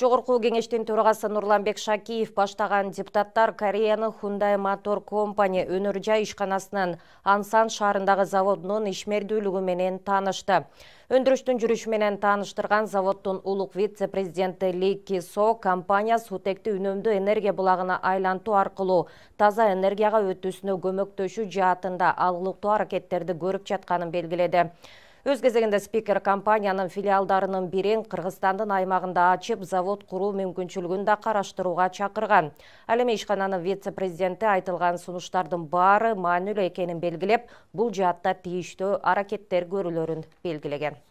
Жоғырқу кеңештин тұрғасы Нұрланбек шакиев баштаған депутаттар Кореяны хундай мотор компания өнөр жай ансан Шарындағы заводунун ишмердүүлүгү менен танышты. өндүрүштүн жүрішменен таныштырған заводтың ұлық вице президенті ли кисо компания суутекти үнімді энергия бұлағына айланту арқылу таза энергияға өтүүсүнө көмөктөшүү жаатында алгылыктуу аракеттерди көріп жатқанын белгіледі. Өз кезегінде спикер компанияның филиалдарының берен Қырғызстандың аймағында ачып завод құру мүмкіншілігін да қараштыруға чақырған. Әлеме ишкананын вице-президенті айтылған сұныштардың бары маанилүү екенін белгілеп, бұл жатта тийиштүү аракеттер көрілерін белгілеген.